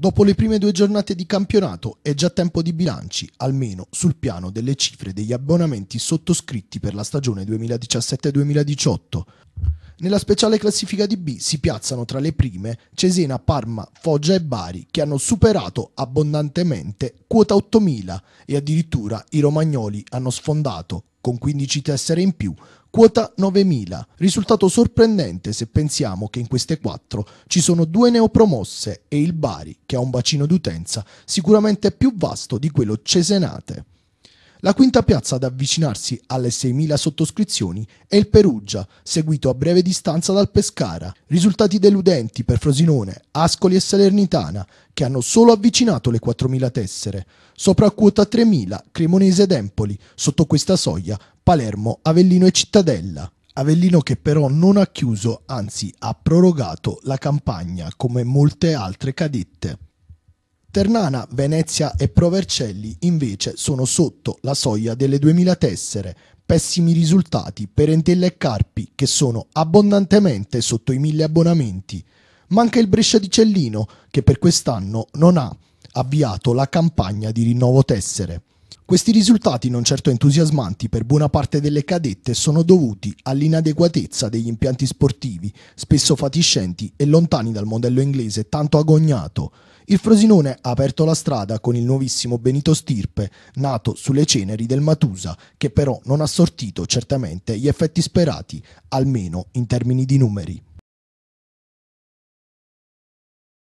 Dopo le prime due giornate di campionato è già tempo di bilanci, almeno sul piano delle cifre degli abbonamenti sottoscritti per la stagione 2017-2018. Nella speciale classifica di B si piazzano tra le prime Cesena, Parma, Foggia e Bari che hanno superato abbondantemente quota 8000 e addirittura i romagnoli hanno sfondato con 15 tessere in più quota 9000, risultato sorprendente se pensiamo che in queste quattro ci sono due neopromosse e il Bari che ha un bacino d'utenza sicuramente più vasto di quello cesenate. La quinta piazza ad avvicinarsi alle 6.000 sottoscrizioni è il Perugia, seguito a breve distanza dal Pescara. Risultati deludenti per Frosinone, Ascoli e Salernitana, che hanno solo avvicinato le 4.000 tessere. Sopra a quota 3.000, Cremonese ed Empoli, sotto questa soglia, Palermo, Avellino e Cittadella. Avellino che però non ha chiuso, anzi ha prorogato la campagna come molte altre cadette. Ternana, Venezia e Provercelli invece sono sotto la soglia delle 2000 tessere, pessimi risultati per Entella e Carpi che sono abbondantemente sotto i 1000 abbonamenti. Manca il Brescia di Cellino che per quest'anno non ha avviato la campagna di rinnovo tessere. Questi risultati non certo entusiasmanti per buona parte delle cadette sono dovuti all'inadeguatezza degli impianti sportivi, spesso fatiscenti e lontani dal modello inglese tanto agognato. Il Frosinone ha aperto la strada con il nuovissimo Benito Stirpe, nato sulle ceneri del Matusa, che però non ha sortito certamente gli effetti sperati, almeno in termini di numeri.